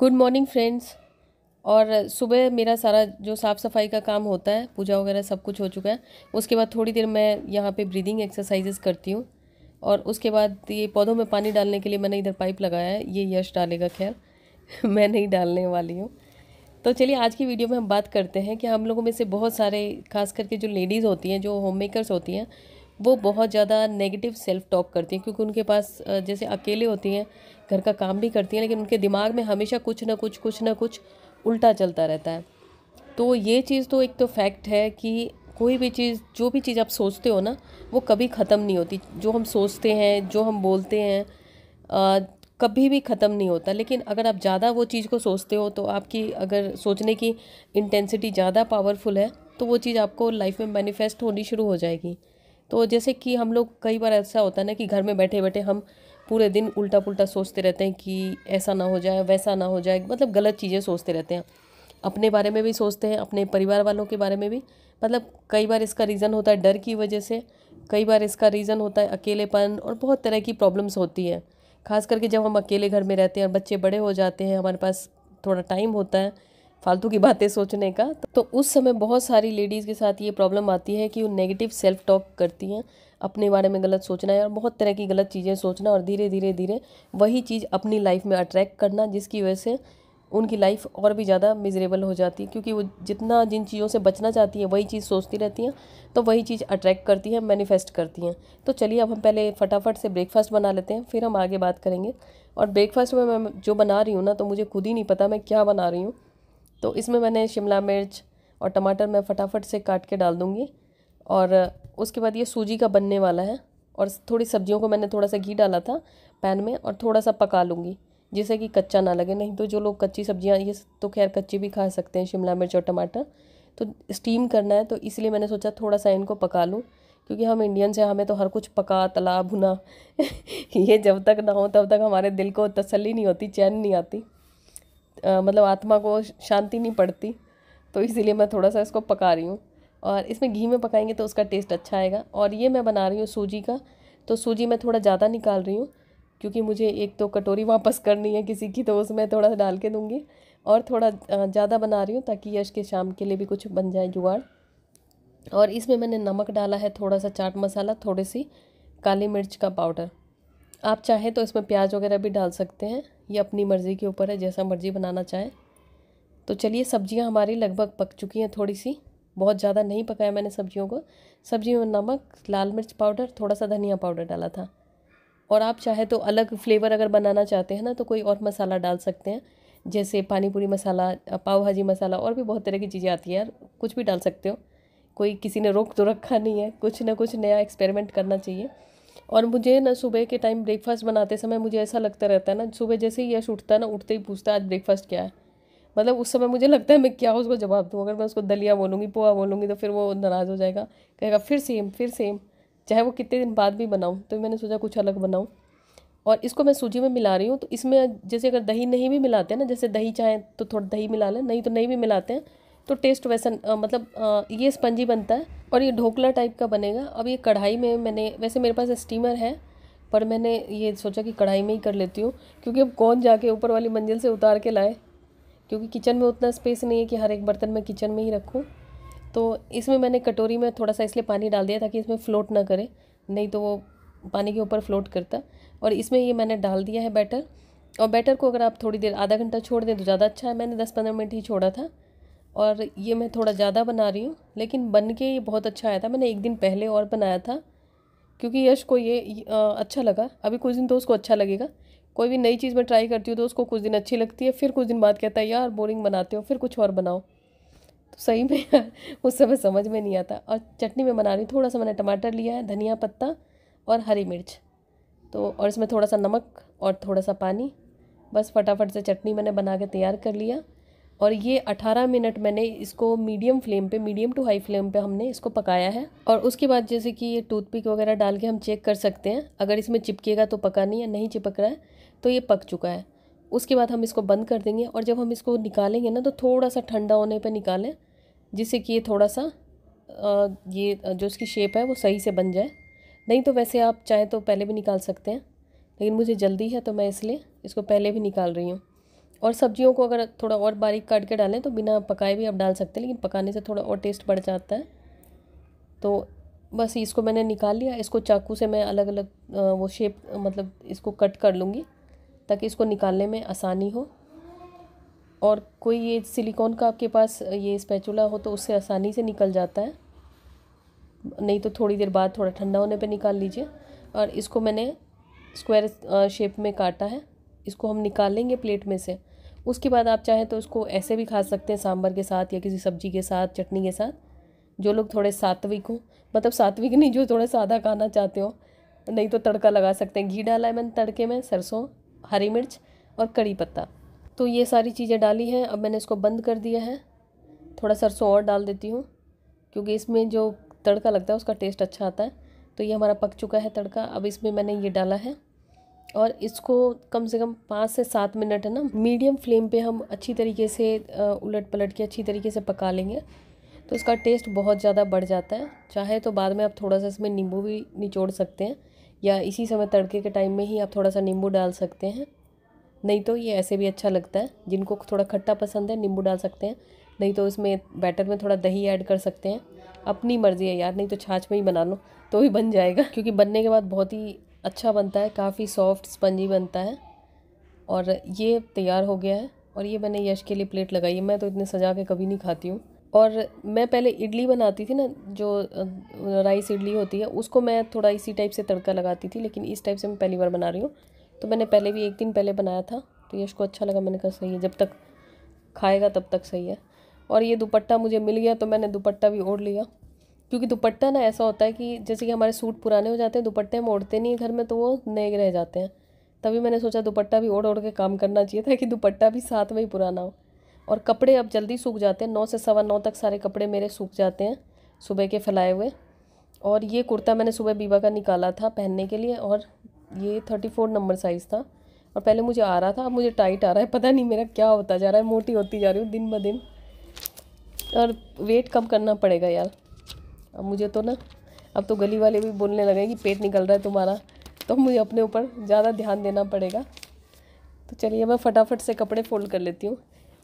good morning friends और सुबह मेरा सारा जो साफ़ सफाई का काम होता है पूजा वगैरह सब कुछ हो चुका है उसके बाद थोड़ी देर मैं यहाँ पे ब्रीदिंग एक्सरसाइजेस करती हूँ और उसके बाद ये पौधों में पानी डालने के लिए मैंने इधर पाइप लगाया है ये यश डालेगा खैर मैं नहीं डालने वाली हूँ तो चलिए आज की वीडियो में हम बात करते हैं कि हम लोगों में से बहुत सारे खास करके जो लेडीज़ होती हैं जो होम मेकर्स होती हैं वो बहुत ज़्यादा नेगेटिव सेल्फ टॉक करती हैं क्योंकि उनके पास जैसे अकेले होती हैं घर का काम भी करती हैं लेकिन उनके दिमाग में हमेशा कुछ ना कुछ कुछ ना कुछ उल्टा चलता रहता है तो ये चीज़ तो एक तो फैक्ट है कि कोई भी चीज़ जो भी चीज़ आप सोचते हो ना वो कभी ख़त्म नहीं होती जो हम सोचते हैं जो हम बोलते हैं आ, कभी भी ख़त्म नहीं होता लेकिन अगर आप ज़्यादा वो चीज़ को सोचते हो तो आपकी अगर सोचने की इंटेंसिटी ज़्यादा पावरफुल है तो वो चीज़ आपको लाइफ में मैनिफेस्ट होनी शुरू हो जाएगी तो जैसे कि हम लोग कई बार ऐसा होता है ना कि घर में बैठे बैठे हम पूरे दिन उल्टा पुल्टा सोचते रहते हैं कि ऐसा ना हो जाए वैसा ना हो जाए मतलब गलत चीज़ें सोचते रहते हैं अपने बारे में भी सोचते हैं अपने परिवार वालों के बारे में भी मतलब कई बार इसका रीज़न होता है डर की वजह से कई बार इसका रीज़न होता है अकेलेपन और बहुत तरह की प्रॉब्लम्स होती है खास करके जब हम अकेले घर में रहते हैं और बच्चे बड़े हो जाते हैं हमारे पास थोड़ा टाइम होता है फालतू की बातें सोचने का तो उस समय बहुत सारी लेडीज़ के साथ ये प्रॉब्लम आती है कि वो नेगेटिव सेल्फ टॉक करती हैं अपने बारे में गलत सोचना है और बहुत तरह की गलत चीज़ें सोचना और धीरे धीरे धीरे वही चीज़ अपनी लाइफ में अट्रैक्ट करना जिसकी वजह से उनकी लाइफ और भी ज़्यादा मिजरेबल हो जाती है क्योंकि वो जितना जिन चीज़ों से बचना चाहती हैं वही चीज़ सोचती रहती हैं तो वही चीज़ अट्रैक्ट करती हैं मैनिफेस्ट करती हैं तो चलिए अब हम पहले फटाफट से ब्रेकफास्ट बना लेते हैं फिर हम आगे बात करेंगे और ब्रेकफास्ट में मैं जो बना रही हूँ ना तो मुझे खुद ही नहीं पता मैं क्या बना रही हूँ तो इसमें मैंने शिमला मिर्च और टमाटर मैं फटाफट से काट के डाल दूँगी और उसके बाद ये सूजी का बनने वाला है और थोड़ी सब्जियों को मैंने थोड़ा सा घी डाला था पैन में और थोड़ा सा पका लूँगी जिससे कि कच्चा ना लगे नहीं तो जो लोग कच्ची सब्जियाँ ये तो खैर कच्ची भी खा सकते हैं शिमला मिर्च और टमाटर तो स्टीम करना है तो इसलिए मैंने सोचा थोड़ा सा इनको पका लूँ क्योंकि हम इंडियन से हमें तो हर कुछ पका तला भुना ये जब तक ना हो तब तक हमारे दिल को तसली नहीं होती चैन नहीं आती मतलब आत्मा को शांति नहीं पड़ती तो इसीलिए मैं थोड़ा सा इसको पका रही हूँ और इसमें घी में पकाएंगे तो उसका टेस्ट अच्छा आएगा और ये मैं बना रही हूँ सूजी का तो सूजी मैं थोड़ा ज़्यादा निकाल रही हूँ क्योंकि मुझे एक तो कटोरी वापस करनी है किसी की तो उसमें थोड़ा सा डाल के दूँगी और थोड़ा ज़्यादा बना रही हूँ ताकि यश के शाम के लिए भी कुछ बन जाए जुगाड़ और इसमें मैंने नमक डाला है थोड़ा सा चाट मसाला थोड़ी सी काली मिर्च का पाउडर आप चाहें तो इसमें प्याज वगैरह भी डाल सकते हैं ये अपनी मर्ज़ी के ऊपर है जैसा मर्ज़ी बनाना चाहे तो चलिए सब्जियां हमारी लगभग पक चुकी हैं थोड़ी सी बहुत ज़्यादा नहीं पकाया मैंने सब्जियों को सब्जी में नमक लाल मिर्च पाउडर थोड़ा सा धनिया पाउडर डाला था और आप चाहे तो अलग फ्लेवर अगर बनाना चाहते हैं ना तो कोई और मसाला डाल सकते हैं जैसे पानी पूरी मसाला पाव भाजी मसाला और भी बहुत तरह की चीज़ें आती हैं यार कुछ भी डाल सकते हो कोई किसी ने रोक तो रखा नहीं है कुछ ना कुछ नया एक्सपेरिमेंट करना चाहिए और मुझे ना सुबह के टाइम ब्रेकफास्ट बनाते समय मुझे ऐसा लगता रहता है ना सुबह जैसे ही यश उठता है ना उठते ही पूछता है आज ब्रेकफास्ट क्या है मतलब उस समय मुझे लगता है मैं क्या उसको जवाब दूँ अगर मैं उसको दलिया बोलूँगी पोहा बोलूँगी तो फिर वो नाराज़ हो जाएगा कहेगा फिर सेम फिर सेम चाहे वो कितने दिन बाद भी बनाऊँ तो मैंने सोचा कुछ अलग बनाऊँ और इसको मैं सूजी में मिला रही हूँ तो इसमें जैसे अगर दही नहीं भी मिलाते हैं ना जैसे दही चाहें तो थोड़ा दही मिला लें नहीं तो नहीं भी मिलाते हैं तो टेस्ट वैसा मतलब ये स्पंजी बनता है और ये ढोकला टाइप का बनेगा अब ये कढ़ाई में मैंने वैसे मेरे पास स्टीमर है पर मैंने ये सोचा कि कढ़ाई में ही कर लेती हूँ क्योंकि अब कौन जाके ऊपर वाली मंजिल से उतार के लाए क्योंकि किचन में उतना स्पेस नहीं है कि हर एक बर्तन मैं किचन में ही रखूँ तो इसमें मैंने कटोरी में थोड़ा सा इसलिए पानी डाल दिया ताकि इसमें फ्लोट ना करे नहीं तो वो पानी के ऊपर फ्लोट करता और इसमें ये मैंने डाल दिया है बैटर और बैटर को अगर आप थोड़ी देर आधा घंटा छोड़ दें तो ज़्यादा अच्छा है मैंने दस पंद्रह मिनट ही छोड़ा था और ये मैं थोड़ा ज़्यादा बना रही हूँ लेकिन बन के ये बहुत अच्छा आया था मैंने एक दिन पहले और बनाया था क्योंकि यश को ये आ, अच्छा लगा अभी कुछ दिन तो उसको अच्छा लगेगा कोई भी नई चीज़ मैं ट्राई करती हूँ तो उसको कुछ दिन अच्छी लगती है फिर कुछ दिन बाद कहता है यार बोरिंग बनाते हो फिर कुछ और बनाओ तो सही में उस समय समझ में नहीं आता और चटनी में बना रही हूँ थोड़ा सा मैंने टमाटर लिया है धनिया पत्ता और हरी मिर्च तो और इसमें थोड़ा सा नमक और थोड़ा सा पानी बस फटाफट से चटनी मैंने बना के तैयार कर लिया और ये 18 मिनट मैंने इसको मीडियम फ्लेम पे मीडियम टू हाई फ्लेम पे हमने इसको पकाया है और उसके बाद जैसे कि ये टूथपिक वगैरह डाल के हम चेक कर सकते हैं अगर इसमें चिपकेगा तो पका नहीं है नहीं चिपक रहा है तो ये पक चुका है उसके बाद हम इसको बंद कर देंगे और जब हम इसको निकालेंगे ना तो थोड़ा सा ठंडा होने पर निकालें जिससे कि ये थोड़ा सा ये जो इसकी शेप है वो सही से बन जाए नहीं तो वैसे आप चाहें तो पहले भी निकाल सकते हैं लेकिन मुझे जल्दी है तो मैं इसलिए इसको पहले भी निकाल रही हूँ और सब्जियों को अगर थोड़ा और बारीक काट के डालें तो बिना पकाए भी आप डाल सकते हैं लेकिन पकाने से थोड़ा और टेस्ट बढ़ जाता है तो बस इसको मैंने निकाल लिया इसको चाकू से मैं अलग अलग वो शेप मतलब इसको कट कर लूँगी ताकि इसको निकालने में आसानी हो और कोई ये सिलिकॉन का आपके पास ये स्पैचुला हो तो उससे आसानी से निकल जाता है नहीं तो थोड़ी देर बाद थोड़ा ठंडा होने पर निकाल लीजिए और इसको मैंने स्क्वायर शेप में काटा है इसको हम निकालेंगे प्लेट में से उसके बाद आप चाहें तो उसको ऐसे भी खा सकते हैं सांभर के साथ या किसी सब्जी के साथ चटनी के साथ जो लोग थोड़े सात्विक हो मतलब सात्विक नहीं जो थोड़ा सादा खाना चाहते हो नहीं तो तड़का लगा सकते हैं घी डाला है मैंने तड़के में सरसों हरी मिर्च और कड़ी पत्ता तो ये सारी चीज़ें डाली हैं अब मैंने इसको बंद कर दिया है थोड़ा सरसों और डाल देती हूँ क्योंकि इसमें जो तड़का लगता है उसका टेस्ट अच्छा आता है तो ये हमारा पक चुका है तड़का अब इसमें मैंने ये डाला है और इसको कम से कम पाँच से सात मिनट है ना मीडियम फ्लेम पे हम अच्छी तरीके से उलट पलट के अच्छी तरीके से पका लेंगे तो इसका टेस्ट बहुत ज़्यादा बढ़ जाता है चाहे तो बाद में आप थोड़ा सा इसमें नींबू भी निचोड़ सकते हैं या इसी समय तड़के के टाइम में ही आप थोड़ा सा नींबू डाल सकते हैं नहीं तो ये ऐसे भी अच्छा लगता है जिनको थोड़ा खट्टा पसंद है नींबू डाल सकते हैं नहीं तो इसमें बैटर में थोड़ा दही ऐड कर सकते हैं अपनी मर्ज़ी है यार नहीं तो छाछ में ही बना लो तो ही बन जाएगा क्योंकि बनने के बाद बहुत ही अच्छा बनता है काफ़ी सॉफ्ट स्पंजी बनता है और ये तैयार हो गया है और ये मैंने यश के लिए प्लेट लगाई है मैं तो इतने सजा के कभी नहीं खाती हूँ और मैं पहले इडली बनाती थी ना जो राइस इडली होती है उसको मैं थोड़ा इसी टाइप से तड़का लगाती थी लेकिन इस टाइप से मैं पहली बार बना रही हूँ तो मैंने पहले भी एक दिन पहले बनाया था तो यश को अच्छा लगा मैंने कहा सही है जब तक खाएगा तब तक सही है और ये दुपट्टा मुझे मिल गया तो मैंने दुपट्टा भी ओढ़ लिया क्योंकि दुपट्टा ना ऐसा होता है कि जैसे कि हमारे सूट पुराने हो जाते हैं दुपट्टे हम ओढ़ते नहीं घर में तो वो नए रह जाते हैं तभी मैंने सोचा दुपट्टा भी ओढ़ ओढ़ के काम करना चाहिए था कि दुपट्टा भी साथ में ही पुराना हो और कपड़े अब जल्दी सूख जाते हैं नौ से सवा नौ तक सारे कपड़े मेरे सूख जाते हैं सुबह के फैलाए हुए और ये कुर्ता मैंने सुबह बीवा का निकाला था पहनने के लिए और ये थर्टी फोर नंबर साइज़ था और पहले मुझे आ रहा था अब मुझे टाइट आ रहा है पता नहीं मेरा क्या होता जा रहा है मोटी होती जा रही हूँ दिन ब दिन और वेट कम करना पड़ेगा यार अब मुझे तो ना अब तो गली वाले भी बोलने लगे कि पेट निकल रहा है तुम्हारा तो मुझे अपने ऊपर ज़्यादा ध्यान देना पड़ेगा तो चलिए मैं फटाफट से कपड़े फोल्ड कर लेती हूँ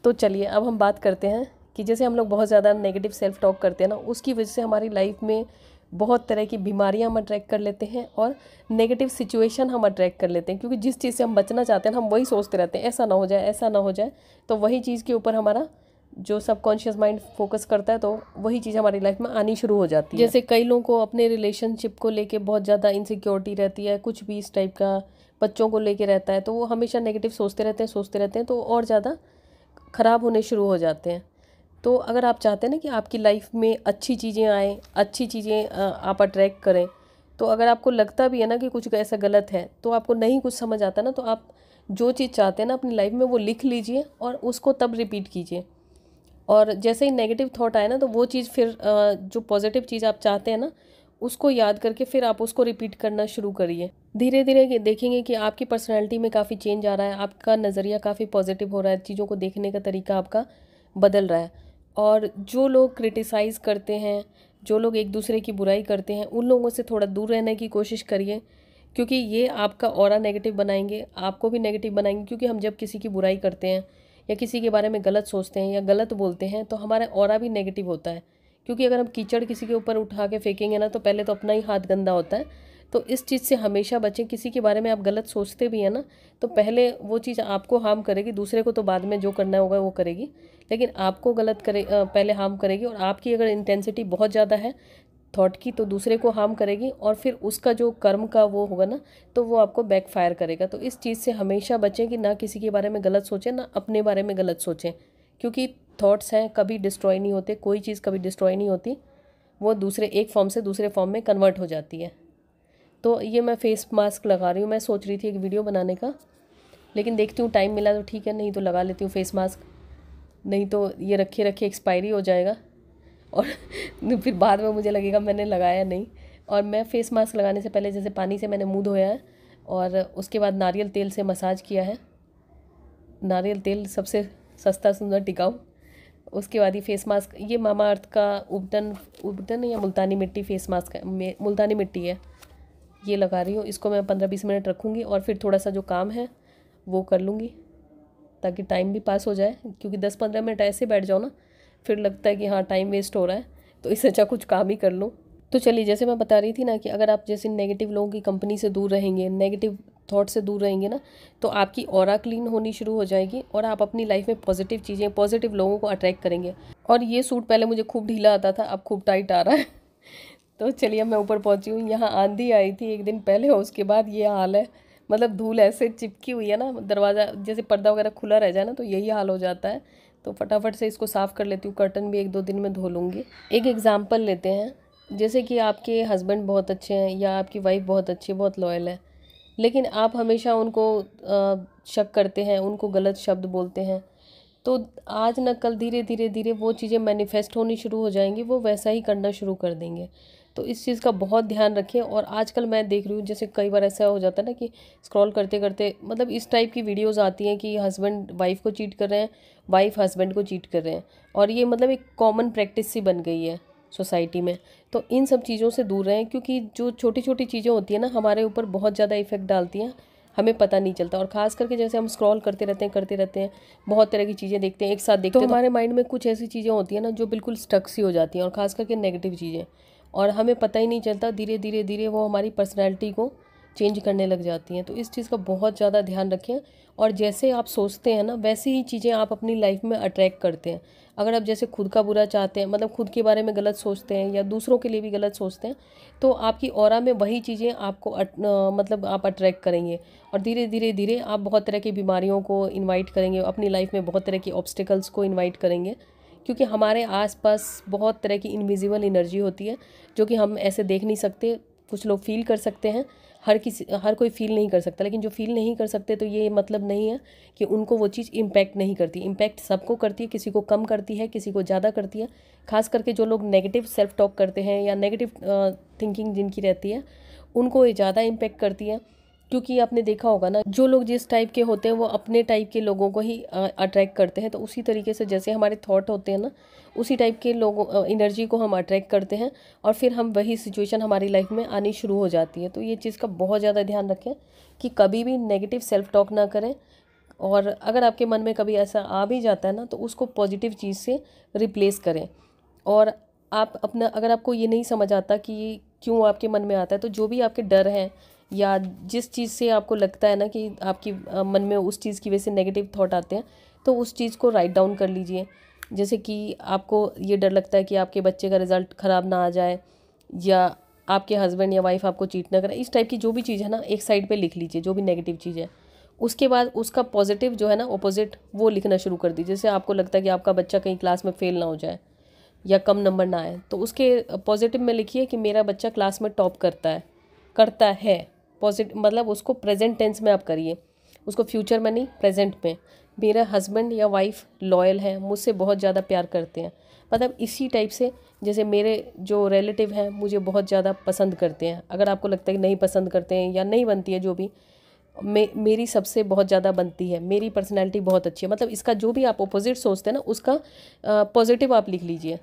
तो चलिए अब हम बात करते हैं कि जैसे हम लोग बहुत ज़्यादा नेगेटिव सेल्फ टॉक करते हैं ना उसकी वजह से हमारी लाइफ में बहुत तरह की बीमारियां हम अट्रैक्ट कर लेते हैं और नेगेटिव सिचुएशन हम अट्रैक्ट कर लेते हैं क्योंकि जिस चीज़ से हम बचना चाहते हैं हम वही सोचते रहते हैं ऐसा ना हो जाए ऐसा ना हो जाए तो वही चीज़ के ऊपर हमारा जो सबकॉन्शियस माइंड फोकस करता है तो वही चीज़ हमारी लाइफ में आनी शुरू हो जाती है जैसे कई लोगों को अपने रिलेशनशिप को लेके बहुत ज़्यादा इनसिक्योरिटी रहती है कुछ भी इस टाइप का बच्चों को लेके रहता है तो वो हमेशा नेगेटिव सोचते रहते हैं सोचते रहते हैं तो और ज़्यादा ख़राब होने शुरू हो जाते हैं तो अगर आप चाहते हैं ना कि आपकी लाइफ में अच्छी चीज़ें आएँ अच्छी चीज़ें आप अट्रैक्ट करें तो अगर आपको लगता भी है ना कि कुछ ऐसा गलत है तो आपको नहीं कुछ समझ आता ना तो आप जो चीज़ चाहते हैं ना अपनी लाइफ में वो लिख लीजिए और उसको तब रिपीट कीजिए और जैसे ही नेगेटिव थॉट आए ना तो वो चीज़ फिर जो पॉजिटिव चीज़ आप चाहते हैं ना उसको याद करके फिर आप उसको रिपीट करना शुरू करिए धीरे धीरे देखेंगे कि आपकी पर्सनैलिटी में काफ़ी चेंज आ रहा है आपका नज़रिया काफ़ी पॉजिटिव हो रहा है चीज़ों को देखने का तरीका आपका बदल रहा है और जो लोग क्रिटिसाइज़ करते हैं जो लोग एक दूसरे की बुराई करते हैं उन लोगों से थोड़ा दूर रहने की कोशिश करिए क्योंकि ये आपका और नेगेटिव बनाएंगे आपको भी नेगेटिव बनाएंगे क्योंकि हम जब किसी की बुराई करते हैं या किसी के बारे में गलत सोचते हैं या गलत बोलते हैं तो हमारा और भी नेगेटिव होता है क्योंकि अगर हम कीचड़ किसी के ऊपर उठा के फेंकेंगे ना तो पहले तो अपना ही हाथ गंदा होता है तो इस चीज़ से हमेशा बचें किसी के बारे में आप गलत सोचते भी हैं ना तो पहले वो चीज़ आपको हार्म करेगी दूसरे को तो बाद में जो करना होगा वो करेगी लेकिन आपको गलत करे पहले हार्म करेगी और आपकी अगर इंटेंसिटी बहुत ज़्यादा है थॉट की तो दूसरे को हार्म करेगी और फिर उसका जो कर्म का वो होगा ना तो वो आपको बैकफायर करेगा तो इस चीज़ से हमेशा बचें कि ना किसी के बारे में गलत सोचें ना अपने बारे में गलत सोचें क्योंकि थॉट्स हैं कभी डिस्ट्रॉय नहीं होते कोई चीज़ कभी डिस्ट्रॉय नहीं होती वो दूसरे एक फॉर्म से दूसरे फॉर्म में कन्वर्ट हो जाती है तो ये मैं फेस मास्क लगा रही हूँ मैं सोच रही थी एक वीडियो बनाने का लेकिन देखती हूँ टाइम मिला तो ठीक है नहीं तो लगा लेती हूँ फेस मास्क नहीं तो ये रखे रखे एक्सपायरी हो जाएगा और फिर बाद में मुझे लगेगा मैंने लगाया नहीं और मैं फेस मास्क लगाने से पहले जैसे पानी से मैंने मुँह धोया है और उसके बाद नारियल तेल से मसाज किया है नारियल तेल सबसे सस्ता सुंदर टिकाऊ उसके बाद ही फेस मास्क ये मामा अर्थ का उबटन उबटन या मुल्तानी मिट्टी फेस मास्क है मुल्तानी मिट्टी है ये लगा रही हूँ इसको मैं पंद्रह बीस मिनट रखूँगी और फिर थोड़ा सा जो काम है वो कर लूँगी ताकि टाइम भी पास हो जाए क्योंकि दस पंद्रह मिनट ऐसे बैठ जाओ ना फिर लगता है कि हाँ टाइम वेस्ट हो रहा है तो इससे अच्छा कुछ काम ही कर लूँ तो चलिए जैसे मैं बता रही थी ना कि अगर आप जैसे नेगेटिव लोगों की कंपनी से दूर रहेंगे नेगेटिव थॉट से दूर रहेंगे ना तो आपकी और क्लीन होनी शुरू हो जाएगी और आप अपनी लाइफ में पॉजिटिव चीज़ें पॉजिटिव लोगों को अट्रैक्ट करेंगे और ये सूट पहले मुझे खूब ढीला आता था अब खूब टाइट आ रहा है तो चलिए मैं ऊपर पहुंची हूँ यहाँ आंधी आई थी एक दिन पहले और उसके बाद ये हाल है मतलब धूल ऐसे चिपकी हुई है ना दरवाज़ा जैसे पर्दा वगैरह खुला रह जाए ना तो यही हाल हो जाता है तो फटाफट से इसको साफ़ कर लेती हूँ कर्टन भी एक दो दिन में धो लूँगी एक एग्ज़ाम्पल लेते हैं जैसे कि आपके हस्बैंड बहुत अच्छे हैं या आपकी वाइफ बहुत अच्छी बहुत लॉयल है लेकिन आप हमेशा उनको शक करते हैं उनको गलत शब्द बोलते हैं तो आज न कल धीरे धीरे धीरे वो चीज़ें मैनिफेस्ट होनी शुरू हो जाएंगी वो वैसा ही करना शुरू कर देंगे तो इस चीज़ का बहुत ध्यान रखें और आजकल मैं देख रही हूँ जैसे कई बार ऐसा हो जाता है ना कि स्क्रॉल करते करते मतलब इस टाइप की वीडियोज़ आती हैं कि हस्बैंड वाइफ को चीट कर रहे हैं वाइफ हस्बैंड को चीट कर रहे हैं और ये मतलब एक कॉमन प्रैक्टिस सी बन गई है सोसाइटी में तो इन सब चीज़ों से दूर रहें क्योंकि जो छोटी छोटी चीज़ें होती हैं ना हमारे ऊपर बहुत ज़्यादा इफेक्ट डालती हैं हमें पता नहीं चलता और खास करके जैसे हम स्क्रॉल करते रहते हैं करते रहते हैं बहुत तरह की चीज़ें देखते हैं एक साथ देखते तो हैं तो हमारे माइंड में कुछ ऐसी चीज़ें होती हैं ना जो बिल्कुल स्टक सी हो जाती हैं और खास करके नेगेटिव चीज़ें और हमें पता ही नहीं चलता धीरे धीरे धीरे वो हमारी पर्सनैलिटी को चेंज करने लग जाती हैं तो इस चीज़ का बहुत ज़्यादा ध्यान रखें और जैसे आप सोचते हैं ना वैसे ही चीज़ें आप अपनी लाइफ में अट्रैक्ट करते हैं अगर आप जैसे खुद का बुरा चाहते हैं मतलब खुद के बारे में गलत सोचते हैं या दूसरों के लिए भी गलत सोचते हैं तो आपकी और में वही चीज़ें आपको अट, न, मतलब आप अट्रैक्ट करेंगे और धीरे धीरे धीरे आप बहुत तरह की बीमारियों को इन्वाइट करेंगे अपनी लाइफ में बहुत तरह की ऑब्स्टिकल्स को इन्वाइट करेंगे क्योंकि हमारे आसपास बहुत तरह की इनविजिबल एनर्जी होती है जो कि हम ऐसे देख नहीं सकते कुछ लोग फील कर सकते हैं हर किसी हर कोई फील नहीं कर सकता लेकिन जो फील नहीं कर सकते तो ये मतलब नहीं है कि उनको वो चीज़ इम्पैक्ट नहीं करती इम्पैक्ट सबको करती है किसी को कम करती है किसी को ज़्यादा करती है खास करके जो लोग नेगेटिव सेल्फ टॉक करते हैं या नेगेटिव थिंकिंग जिनकी रहती है उनको ये ज़्यादा इम्पैक्ट करती है क्योंकि आपने देखा होगा ना जो लोग जिस टाइप के होते हैं वो अपने टाइप के लोगों को ही अट्रैक्ट करते हैं तो उसी तरीके से जैसे हमारे थॉट होते हैं ना उसी टाइप के लोगों एनर्जी को हम अट्रैक्ट करते हैं और फिर हम वही सिचुएशन हमारी लाइफ में आनी शुरू हो जाती है तो ये चीज़ का बहुत ज़्यादा ध्यान रखें कि कभी भी नेगेटिव सेल्फ टॉक ना करें और अगर आपके मन में कभी ऐसा आ भी जाता है ना तो उसको पॉजिटिव चीज़ से रिप्लेस करें और आप अपना अगर आपको ये नहीं समझ आता कि क्यों आपके मन में आता है तो जो भी आपके डर हैं या जिस चीज़ से आपको लगता है ना कि आपकी मन में उस चीज़ की वजह से नेगेटिव थॉट आते हैं तो उस चीज़ को राइट डाउन कर लीजिए जैसे कि आपको ये डर लगता है कि आपके बच्चे का रिज़ल्ट ख़राब ना आ जाए या आपके हस्बैंड या वाइफ आपको चीट ना करें इस टाइप की जो भी चीज़ है ना एक साइड पे लिख लीजिए जो भी नेगेटिव चीज़ है उसके बाद उसका पॉजिटिव जो है ना ऑपोजिट वो लिखना शुरू कर दीजिए जैसे आपको लगता है कि आपका बच्चा कहीं क्लास में फेल ना हो जाए या कम नंबर ना आए तो उसके पॉजिटिव में लिखिए कि मेरा बच्चा क्लास में टॉप करता है करता है पॉजिटिव मतलब उसको प्रेजेंट टेंस में आप करिए उसको फ्यूचर में नहीं प्रेजेंट में मेरा हस्बैंड या वाइफ लॉयल है मुझसे बहुत ज़्यादा प्यार करते हैं मतलब इसी टाइप से जैसे मेरे जो रिलेटिव हैं मुझे बहुत ज़्यादा पसंद करते हैं अगर आपको लगता है कि नहीं पसंद करते हैं या नहीं बनती है जो भी मे मेरी सबसे बहुत ज़्यादा बनती है मेरी पर्सनैलिटी बहुत अच्छी है मतलब इसका जो भी आप अपोजिट सोचते हैं ना उसका पॉजिटिव आप लिख लीजिए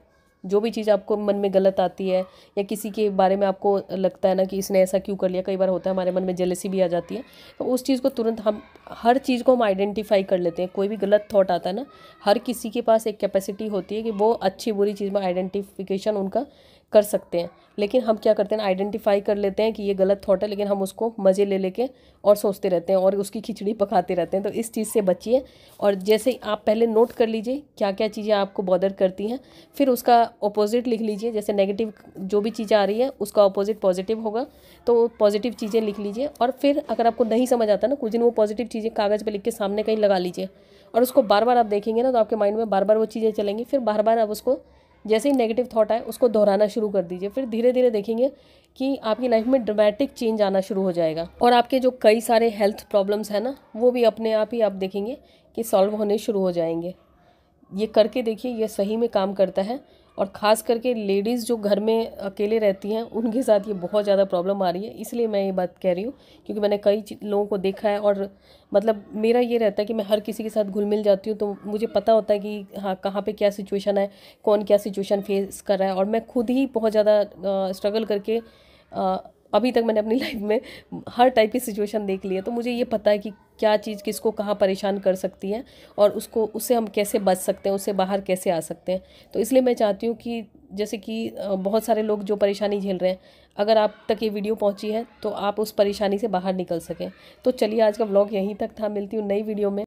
जो भी चीज़ आपको मन में गलत आती है या किसी के बारे में आपको लगता है ना कि इसने ऐसा क्यों कर लिया कई बार होता है हमारे मन में जेलसी भी आ जाती है तो उस चीज़ को तुरंत हम हर चीज़ को हम आइडेंटिफाई कर लेते हैं कोई भी गलत थाट आता है ना हर किसी के पास एक कैपेसिटी होती है कि वो अच्छी बुरी चीज़ में आइडेंटिफिकेशन उनका कर सकते हैं लेकिन हम क्या करते हैं आइडेंटिफाई कर लेते हैं कि ये गलत थॉट है लेकिन हम उसको मज़े ले लेके और सोचते रहते हैं और उसकी खिचड़ी पकाते रहते हैं तो इस चीज़ से बचिए और जैसे आप पहले नोट कर लीजिए क्या क्या चीज़ें आपको बॉदर करती हैं फिर उसका अपोजिट लिख लीजिए जैसे नेगेटिव जो भी चीज़ें आ रही है उसका अपोजिट पॉजिटिव होगा तो पॉजिटिव चीज़ें लिख लीजिए और फिर अगर आपको नहीं समझ आता ना कुछ दिन वो पॉजिटिव चीज़ें कागज़ पर लिख के सामने कहीं लगा लीजिए और उसको बार बार आप देखेंगे ना तो आपके माइंड में बार बार वो चीज़ें चलेंगी फिर बार बार आप उसको जैसे ही नेगेटिव थॉट आए उसको दोहराना शुरू कर दीजिए फिर धीरे धीरे देखेंगे कि आपकी लाइफ में ड्रामेटिक चेंज आना शुरू हो जाएगा और आपके जो कई सारे हेल्थ प्रॉब्लम्स हैं ना वो भी अपने आप ही आप देखेंगे कि सॉल्व होने शुरू हो जाएंगे ये करके देखिए ये सही में काम करता है और ख़ास करके लेडीज़ जो घर में अकेले रहती हैं उनके साथ ये बहुत ज़्यादा प्रॉब्लम आ रही है इसलिए मैं ये बात कह रही हूँ क्योंकि मैंने कई लोगों को देखा है और मतलब मेरा ये रहता है कि मैं हर किसी के साथ घुल मिल जाती हूँ तो मुझे पता होता है कि हाँ कहाँ पे क्या सिचुएशन है कौन क्या सिचुएशन फेस कर रहा है और मैं खुद ही बहुत ज़्यादा स्ट्रगल करके आ, अभी तक मैंने अपनी लाइफ में हर टाइप की सिचुएशन देख ली है तो मुझे ये पता है कि क्या चीज़ किसको कहाँ परेशान कर सकती है और उसको उससे हम कैसे बच सकते हैं उससे बाहर कैसे आ सकते हैं तो इसलिए मैं चाहती हूँ कि जैसे कि बहुत सारे लोग जो परेशानी झेल रहे हैं अगर आप तक ये वीडियो पहुँची है तो आप उस परेशानी से बाहर निकल सकें तो चलिए आज का ब्लॉग यहीं तक था मिलती हूँ नई वीडियो में